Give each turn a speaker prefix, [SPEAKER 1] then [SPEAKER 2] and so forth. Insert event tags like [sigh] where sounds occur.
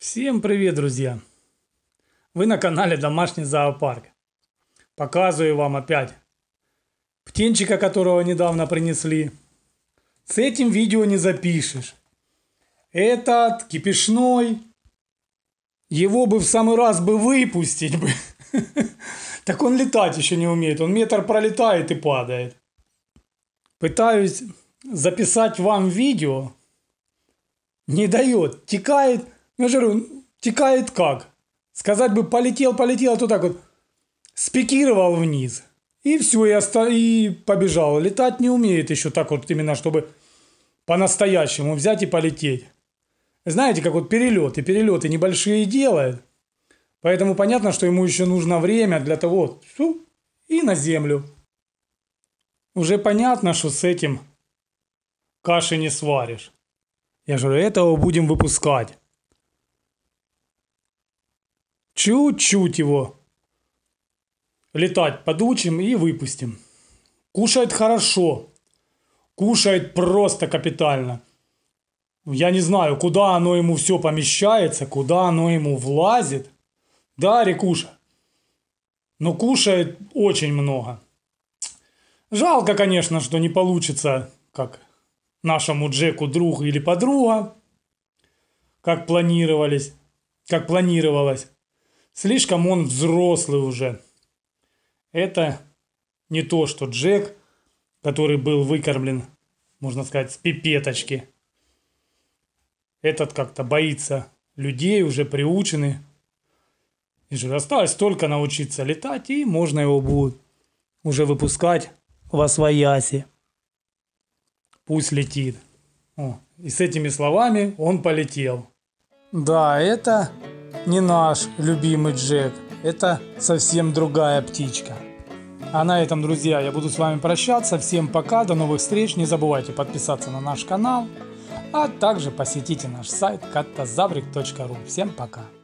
[SPEAKER 1] Всем привет, друзья! Вы на канале Домашний зоопарк. Показываю вам опять птенчика, которого недавно принесли. С этим видео не запишешь. Этот кипишной. Его бы в самый раз бы выпустить бы. [laughs] Так он летать еще не умеет. Он метр пролетает и падает. Пытаюсь записать вам видео. Не дает. Текает я же говорю, текает как? Сказать бы, полетел, полетел, а то так вот спикировал вниз. И все, и, оста... и побежал. Летать не умеет еще так вот именно, чтобы по-настоящему взять и полететь. Знаете, как вот перелеты, перелеты небольшие делает. Поэтому понятно, что ему еще нужно время для того, что и на землю. Уже понятно, что с этим каши не сваришь. Я же говорю, этого будем выпускать. Чуть-чуть его. Летать подучим и выпустим. Кушает хорошо. Кушает просто капитально. Я не знаю, куда оно ему все помещается, куда оно ему влазит. Да, Рикуша. Но кушает очень много. Жалко, конечно, что не получится, как нашему Джеку друг или подруга, как планировались, как планировалось. Слишком он взрослый уже. Это не то, что Джек, который был выкормлен, можно сказать, с пипеточки. Этот как-то боится людей, уже приучены. И же осталось только научиться летать, и можно его будет уже выпускать во свояси. Пусть летит. О, и с этими словами он полетел. Да, это не наш любимый Джек. Это совсем другая птичка. А на этом, друзья, я буду с вами прощаться. Всем пока, до новых встреч. Не забывайте подписаться на наш канал, а также посетите наш сайт kattazabrik.ru. Всем пока!